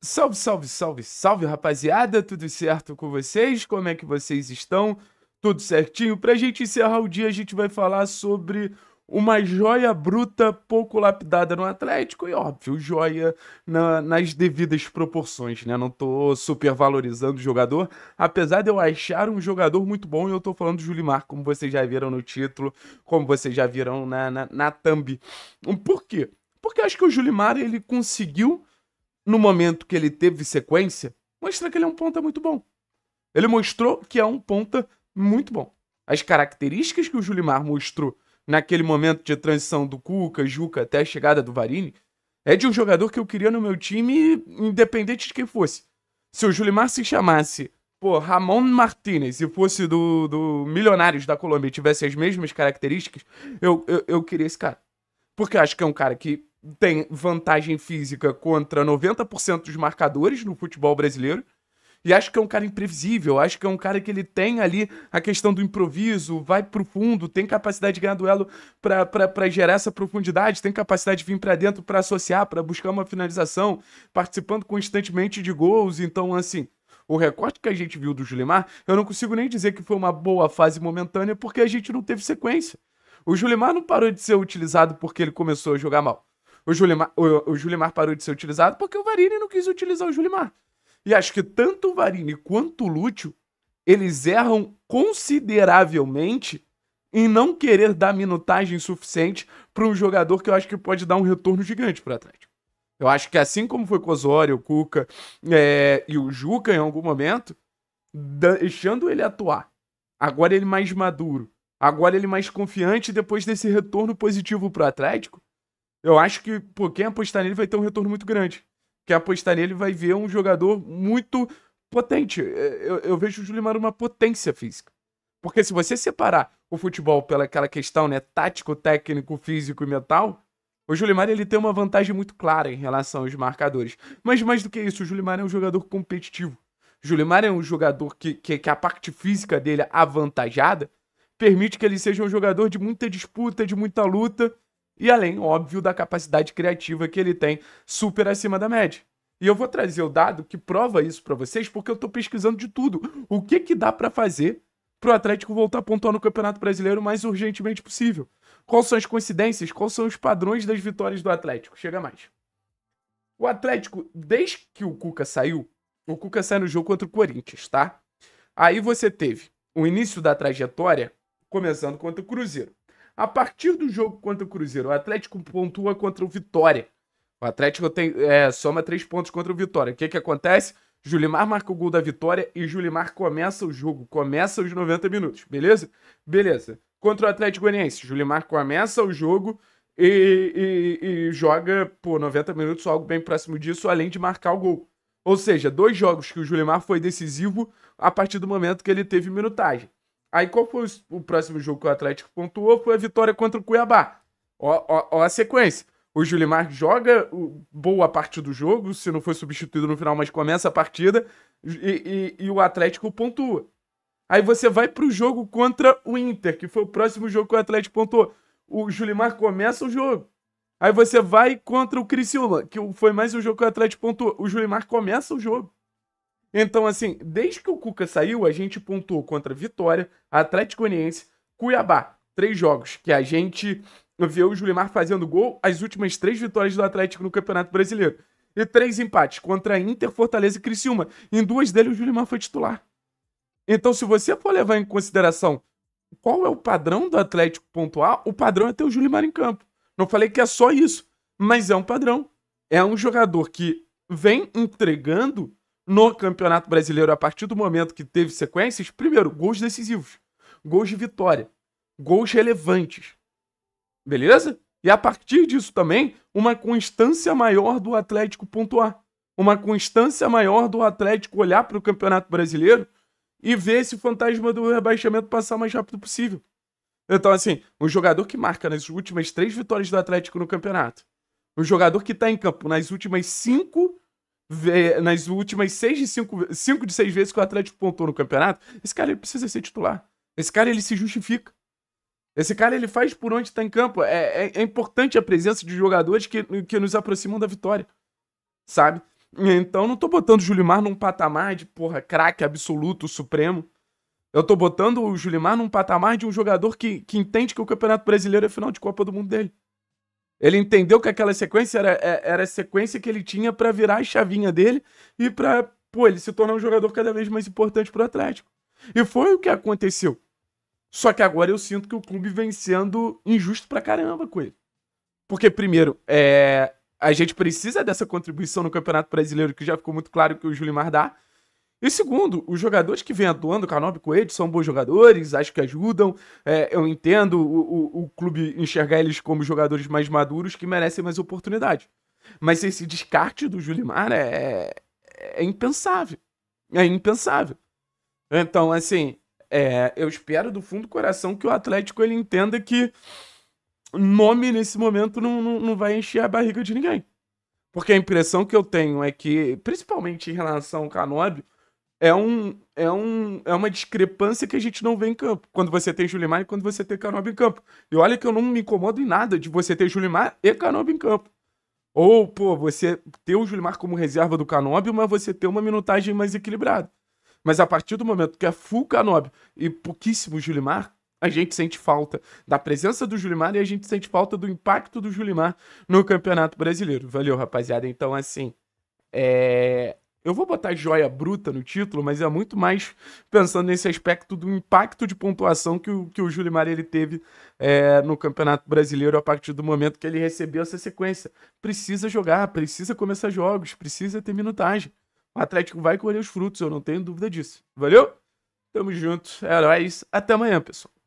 Salve, salve, salve, salve, rapaziada! Tudo certo com vocês? Como é que vocês estão? Tudo certinho? Pra gente encerrar o dia, a gente vai falar sobre uma joia bruta pouco lapidada no Atlético e, óbvio, joia na, nas devidas proporções, né? Não tô supervalorizando o jogador, apesar de eu achar um jogador muito bom e eu tô falando do Julimar, como vocês já viram no título, como vocês já viram na, na, na thumb. Por quê? Porque eu acho que o Julimar, ele conseguiu no momento que ele teve sequência, mostra que ele é um ponta muito bom. Ele mostrou que é um ponta muito bom. As características que o Julimar mostrou naquele momento de transição do Cuca, Juca até a chegada do Varini, é de um jogador que eu queria no meu time, independente de quem fosse. Se o Julimar se chamasse, pô, Ramon Martinez e fosse do, do Milionários da Colômbia e tivesse as mesmas características, eu, eu, eu queria esse cara. Porque eu acho que é um cara que tem vantagem física contra 90% dos marcadores no futebol brasileiro. E acho que é um cara imprevisível, acho que é um cara que ele tem ali a questão do improviso, vai pro fundo, tem capacidade de ganhar duelo para gerar essa profundidade, tem capacidade de vir para dentro para associar, para buscar uma finalização, participando constantemente de gols. Então, assim, o recorte que a gente viu do Julimar, eu não consigo nem dizer que foi uma boa fase momentânea, porque a gente não teve sequência. O Julimar não parou de ser utilizado porque ele começou a jogar mal. O Julimar, o, o Julimar parou de ser utilizado porque o Varini não quis utilizar o Julimar. E acho que tanto o Varini quanto o Lúcio, eles erram consideravelmente em não querer dar minutagem suficiente para um jogador que eu acho que pode dar um retorno gigante para o Atlético. Eu acho que assim como foi com o Osório, o Cuca é, e o Juca em algum momento, deixando ele atuar. Agora ele mais maduro. Agora ele mais confiante depois desse retorno positivo para o Atlético. Eu acho que, pô, quem apostar nele vai ter um retorno muito grande. Quem apostar nele vai ver um jogador muito potente. É, eu, eu vejo o Julimar uma potência física. Porque se você separar o futebol pelaquela questão, né, tático, técnico, físico e mental, o Julimar ele tem uma vantagem muito clara em relação aos marcadores. Mas mais do que isso, o Julimar é um jogador competitivo. O Julimar é um jogador que, que, que a parte física dele avantajada permite que ele seja um jogador de muita disputa, de muita luta e além, óbvio, da capacidade criativa que ele tem super acima da média. E eu vou trazer o dado que prova isso para vocês, porque eu estou pesquisando de tudo. O que que dá para fazer para o Atlético voltar a pontuar no Campeonato Brasileiro o mais urgentemente possível? Quais são as coincidências? Quais são os padrões das vitórias do Atlético? Chega mais. O Atlético, desde que o Cuca saiu, o Cuca saiu no jogo contra o Corinthians, tá? Aí você teve o início da trajetória começando contra o Cruzeiro. A partir do jogo contra o Cruzeiro, o Atlético pontua contra o Vitória. O Atlético tem, é, soma três pontos contra o Vitória. O que, que acontece? Julimar marca o gol da vitória e Julimar começa o jogo, começa os 90 minutos, beleza? Beleza. Contra o Atlético Goianiense, Julimar começa o jogo e, e, e joga por 90 minutos, algo bem próximo disso, além de marcar o gol. Ou seja, dois jogos que o Julimar foi decisivo a partir do momento que ele teve minutagem. Aí qual foi o próximo jogo que o Atlético pontuou? Foi a vitória contra o Cuiabá. Ó, ó, ó a sequência. O Julimar joga boa parte do jogo, se não foi substituído no final, mas começa a partida e, e, e o Atlético pontua. Aí você vai pro jogo contra o Inter, que foi o próximo jogo que o Atlético pontuou. O Julimar começa o jogo. Aí você vai contra o Criciúma, que foi mais um jogo que o Atlético pontuou. O Julimar começa o jogo. Então, assim, desde que o Cuca saiu, a gente pontuou contra Vitória, Atlético Goianiense, Cuiabá. Três jogos que a gente vê o Julimar fazendo gol, as últimas três vitórias do Atlético no Campeonato Brasileiro. E três empates contra Inter, Fortaleza e Criciúma. Em duas deles, o Julimar foi titular. Então, se você for levar em consideração qual é o padrão do Atlético pontuar, o padrão é ter o Julimar em campo. Não falei que é só isso, mas é um padrão. É um jogador que vem entregando no Campeonato Brasileiro a partir do momento que teve sequências, primeiro, gols decisivos, gols de vitória, gols relevantes. Beleza? E a partir disso também, uma constância maior do Atlético pontuar. Uma constância maior do Atlético olhar para o Campeonato Brasileiro e ver esse fantasma do rebaixamento passar o mais rápido possível. Então, assim, um jogador que marca nas últimas três vitórias do Atlético no campeonato, um jogador que está em campo nas últimas cinco nas últimas 6 de 5, 5 de 6 vezes que o Atlético pontou no campeonato, esse cara ele precisa ser titular. Esse cara ele se justifica. Esse cara ele faz por onde está em campo. É, é, é, importante a presença de jogadores que, que nos aproximam da vitória. Sabe? Então não tô botando o Julimar num patamar de, porra, craque absoluto, supremo. Eu tô botando o Julimar num patamar de um jogador que, que entende que o Campeonato Brasileiro é final de Copa do Mundo dele. Ele entendeu que aquela sequência era, é, era a sequência que ele tinha para virar a chavinha dele e para, pô, ele se tornar um jogador cada vez mais importante pro Atlético. E foi o que aconteceu. Só que agora eu sinto que o clube vem sendo injusto pra caramba com ele. Porque, primeiro, é, a gente precisa dessa contribuição no Campeonato Brasileiro, que já ficou muito claro que o Julimar dá. E segundo, os jogadores que vêm atuando, Canobi Coelho, são bons jogadores, acho que ajudam. É, eu entendo o, o, o clube enxergar eles como jogadores mais maduros que merecem mais oportunidade. Mas esse descarte do Julimar é, é impensável. É impensável. Então, assim, é, eu espero do fundo do coração que o Atlético ele entenda que nome nesse momento não, não, não vai encher a barriga de ninguém. Porque a impressão que eu tenho é que, principalmente em relação ao Canóbio, é, um, é, um, é uma discrepância que a gente não vê em campo. Quando você tem Julimar e quando você tem Canoba em campo. E olha que eu não me incomodo em nada de você ter Julimar e Canoba em campo. Ou, pô, você ter o Julimar como reserva do Canóbio, mas você ter uma minutagem mais equilibrada. Mas a partir do momento que é full Canóbio e pouquíssimo Julimar, a gente sente falta da presença do Julimar e a gente sente falta do impacto do Julimar no Campeonato Brasileiro. Valeu, rapaziada. Então, assim, é... Eu vou botar joia bruta no título, mas é muito mais pensando nesse aspecto do impacto de pontuação que o, que o Júlio Maria ele teve é, no Campeonato Brasileiro a partir do momento que ele recebeu essa sequência. Precisa jogar, precisa começar jogos, precisa ter minutagem. O Atlético vai colher os frutos, eu não tenho dúvida disso. Valeu? Tamo junto, heróis. Até amanhã, pessoal.